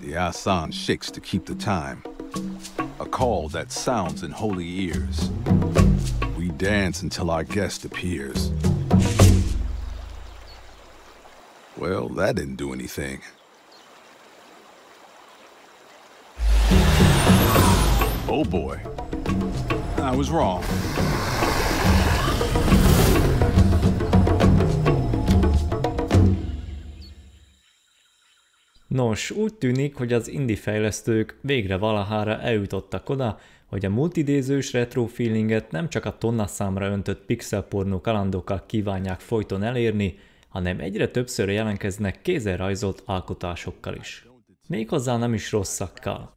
The Asan shakes to keep the time. A call that sounds in holy ears. We dance until our guest appears. Well, that didn't do anything. Oh boy. I was wrong. Nos, úgy tűnik, hogy az indie fejlesztők végre valahára eljutottak oda, hogy a multidézős retro feelinget nem csak a tonna számra öntött pixelpornó kalandokkal kívánják folyton elérni, hanem egyre többször jelentkeznek kézzel rajzolt alkotásokkal is. Méghozzá nem is rosszakkal.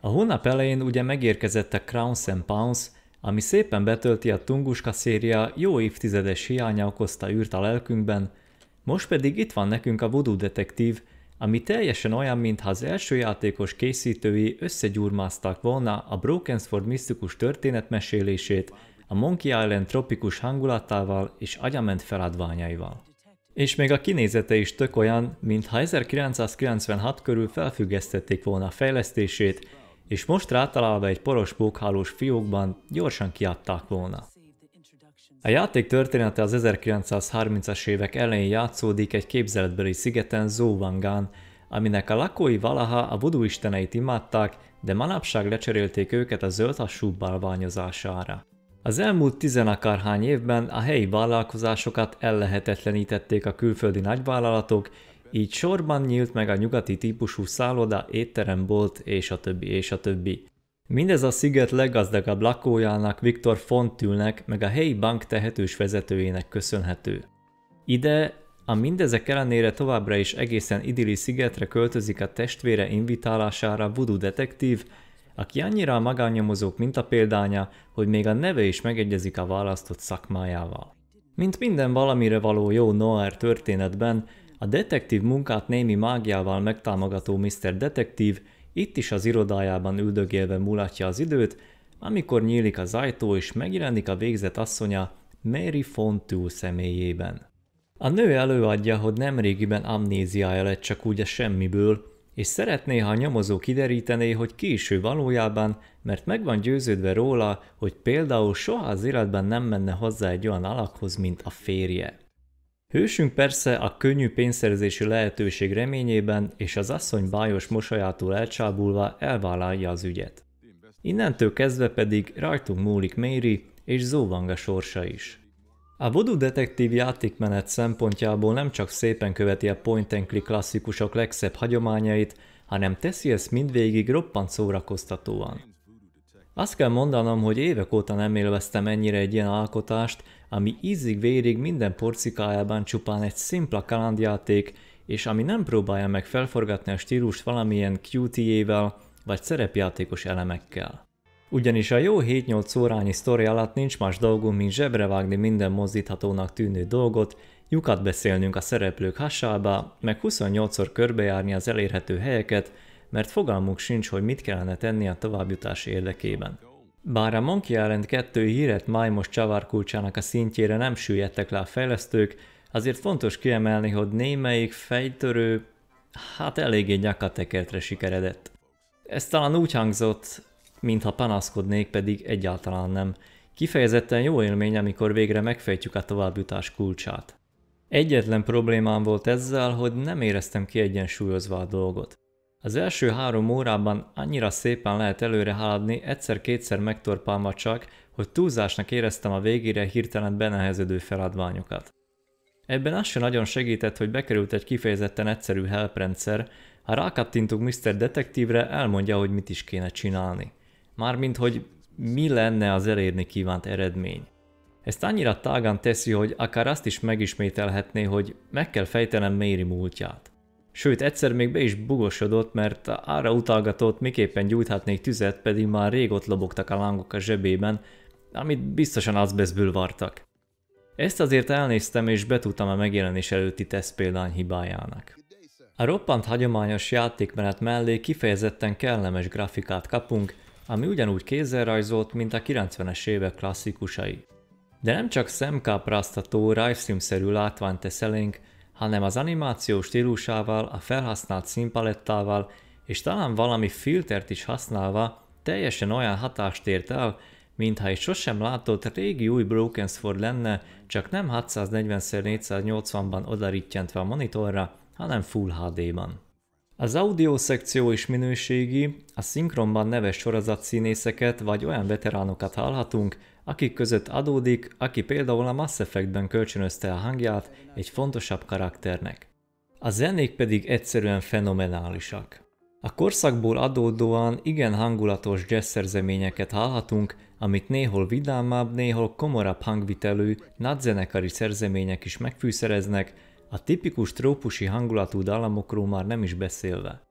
A hónap elején ugye megérkezett a Crowns and Pounds, ami szépen betölti a Tunguska széria jó évtizedes hiánya okozta űrt a lelkünkben, most pedig itt van nekünk a Voodoo Detektív, ami teljesen olyan, mintha az első játékos készítői összegyurmázták volna a Sword misztikus történetmesélését a Monkey Island tropikus hangulatával és agyament feladványaival. És még a kinézete is tök olyan, mintha 1996 körül felfüggesztették volna a fejlesztését, és most rátalálva egy poros pókhálós fiókban gyorsan kiadták volna. A játék története az 1930-as évek elején játszódik egy képzeletbeli szigeten Zóvangán, aminek a lakói valaha a vudú isteneit imádták, de manapság lecserélték őket a zöld hasú bálványozására. Az elmúlt tizenakárhány évben a helyi vállalkozásokat ellehetetlenítették a külföldi nagyvállalatok, így sorban nyílt meg a nyugati típusú szálloda, étterem, bolt és a többi és a többi. Mindez a sziget leggazdagabb lakójának Viktor Fontülnek meg a helyi bank tehetős vezetőjének köszönhető. Ide, a mindezek ellenére továbbra is egészen idilli szigetre költözik a testvére invitálására vudu detektív, aki annyira a magánnyomozók mintapéldánya, hogy még a neve is megegyezik a választott szakmájával. Mint minden valamire való jó noir történetben, a detektív munkát némi mágiával megtámogató Mr. Detektív itt is az irodájában üldögélve mulatja az időt, amikor nyílik az ajtó és megjelenik a végzett asszonya Mary Fontú személyében. A nő előadja, hogy nemrégiben amnéziája lett csak úgy a semmiből, és szeretné, ha a nyomozó kiderítené, hogy ki is ő valójában, mert meg van győződve róla, hogy például soha az életben nem menne hozzá egy olyan alakhoz, mint a férje. Hősünk persze a könnyű pénzszerzési lehetőség reményében és az asszony bájos mosolyától elcsábulva elvállalja az ügyet. Innentől kezdve pedig rajtunk múlik Méri és Zóvanga sorsa is. A vodú detektív játékmenet szempontjából nem csak szépen követi a point and click klasszikusok legszebb hagyományait, hanem teszi ezt mindvégig roppant szórakoztatóan. Azt kell mondanom, hogy évek óta nem élveztem ennyire egy ilyen alkotást, ami ízig-vérig minden porcikájában csupán egy szimpla kalandjáték, és ami nem próbálja meg felforgatni a stílust valamilyen QTA-vel vagy szerepjátékos elemekkel. Ugyanis a jó 7-8 órányi sztori alatt nincs más dolgunk, mint zsebrevágni minden mozdíthatónak tűnő dolgot, lyukat beszélnünk a szereplők hasába, meg 28-szor körbejárni az elérhető helyeket, mert fogalmunk sincs, hogy mit kellene tenni a továbbjutás érdekében. Bár a Monkey Island 2 híret májmos csavarkulcsának a szintjére nem süllyedtek le a fejlesztők, azért fontos kiemelni, hogy némelyik fejtörő, hát eléggé nyakatekertre sikeredett. Ez talán úgy hangzott, mintha panaszkodnék, pedig egyáltalán nem. Kifejezetten jó élmény, amikor végre megfejtjük a továbbjutás kulcsát. Egyetlen problémám volt ezzel, hogy nem éreztem kiegyensúlyozva a dolgot. Az első három órában annyira szépen lehet előre haladni, egyszer-kétszer megtorpalma csak, hogy túlzásnak éreztem a végére hirtelen benehezedő feladványokat. Ebben az sem nagyon segített, hogy bekerült egy kifejezetten egyszerű help rendszer, ha rákattintunk Mr. Detektívre, elmondja, hogy mit is kéne csinálni. Mármint, hogy mi lenne az elérni kívánt eredmény. Ezt annyira tágan teszi, hogy akár azt is megismételhetné, hogy meg kell fejtenem Méri múltját. Sőt, egyszer még be is bugosodott, mert arra utalgatott, miképpen gyújthatnék tüzet, pedig már ott lobogtak a lángok a zsebében, amit biztosan azbeszből vartak. Ezt azért elnéztem és betudtam a megjelenés előtti példány hibájának. A roppant hagyományos játékmenet mellé kifejezetten kellemes grafikát kapunk, ami ugyanúgy kézzel rajzolt, mint a 90-es évek klasszikusai. De nem csak szemkápráztató, rajfszímszerű látványt tesz elénk, hanem az animáció stílusával, a felhasznált színpalettával és talán valami filtert is használva teljesen olyan hatást ért el, mintha egy sosem látott régi új Broken Sword lenne, csak nem 640x480-ban odarítjentve a monitorra, hanem Full HD-ban. Az audio szekció is minőségi, a szinkronban neves sorozatszínészeket vagy olyan veteránokat hallhatunk, akik között adódik, aki például a Mass Effectben kölcsönözte a hangját egy fontosabb karakternek. A zenék pedig egyszerűen fenomenálisak. A korszakból adódóan igen hangulatos jazzszerzeményeket hallhatunk, amit néhol vidámabb, néhol komorabb hangvitelű, nagyzenekari szerzemények is megfűszereznek, a tipikus trópusi hangulatú dallamokról már nem is beszélve.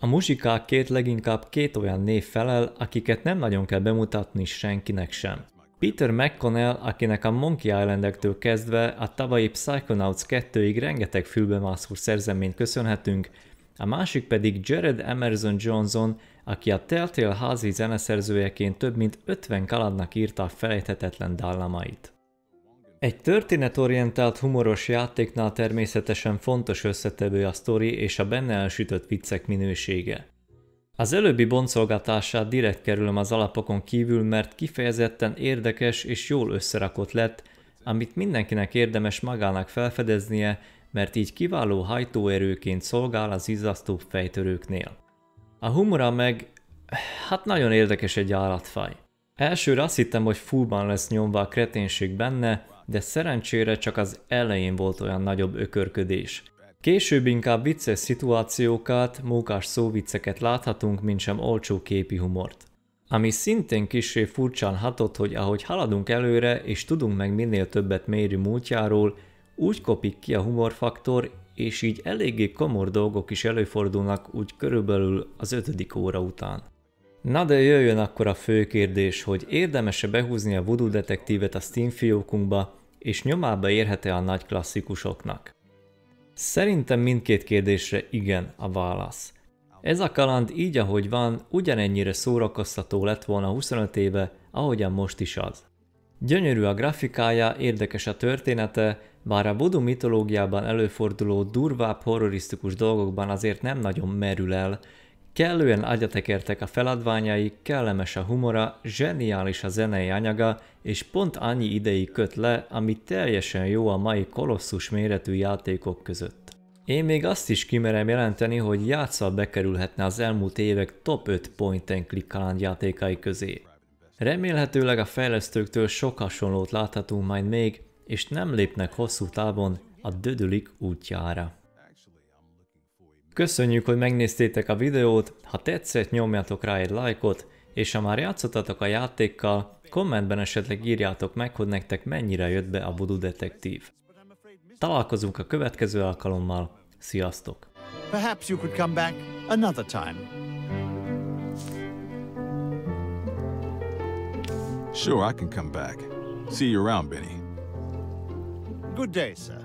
A muzsikák leginkább két olyan név felel, akiket nem nagyon kell bemutatni senkinek sem. Peter McConnell, akinek a Monkey Islandektől kezdve a tavalyi Psychonauts 2-ig rengeteg fülbemászó szerzeményt köszönhetünk, a másik pedig Jared Emerson Johnson, aki a Telltale házi zeneszerzőjeként több mint 50 kaladnak írta a felejthetetlen dallamait. Egy történetorientált humoros játéknál természetesen fontos összetevő a sztori és a benne elsütött viccek minősége. Az előbbi boncolgatását direkt kerülöm az alapokon kívül, mert kifejezetten érdekes és jól összerakott lett, amit mindenkinek érdemes magának felfedeznie, mert így kiváló hajtóerőként szolgál az izzasztóbb fejtörőknél. A humora meg, hát nagyon érdekes egy állatfaj. Elsőre azt hittem, hogy fullban lesz nyomva a kreténség benne, de szerencsére csak az elején volt olyan nagyobb ökörködés. Később inkább vicces szituációkat, mókás szóvicceket láthatunk, mint sem olcsó képi humort. Ami szintén kisé furcsán hatott, hogy ahogy haladunk előre és tudunk meg minél többet Méri múltjáról, úgy kopik ki a humorfaktor, és így eléggé komor dolgok is előfordulnak úgy körülbelül az ötödik óra után. Na de jöjjön akkor a fő kérdés, hogy érdemese behúzni a voodoo detektívet a Steam fiókunkba, és nyomába érhet-e a nagy klasszikusoknak? Szerintem mindkét kérdésre igen a válasz. Ez a kaland így, ahogy van, ugyanennyire szórakoztató lett volna 25 éve, ahogyan most is az. Gyönyörű a grafikája, érdekes a története, bár a voodoo mitológiában előforduló durvább horrorisztikus dolgokban azért nem nagyon merül el, Kellően agyatekertek a feladványai, kellemes a humora, zseniális a zenei anyaga, és pont annyi ideig köt le, ami teljesen jó a mai kolosszus méretű játékok között. Én még azt is kimerem jelenteni, hogy játszva bekerülhetne az elmúlt évek top 5 point and click játékai közé. Remélhetőleg a fejlesztőktől sok hasonlót láthatunk majd még, és nem lépnek hosszú távon a dödülik útjára. Köszönjük, hogy megnéztétek a videót, ha tetszett nyomjatok rá egy lájkot, és ha már játszottatok a játékkal, kommentben esetleg írjátok meg, hogy nektek mennyire jött be a Budu Detektív. Találkozunk a következő alkalommal, sziasztok! Perhaps you could come back another time. Sure, I can come back. See you around, Benny. Good day, sir.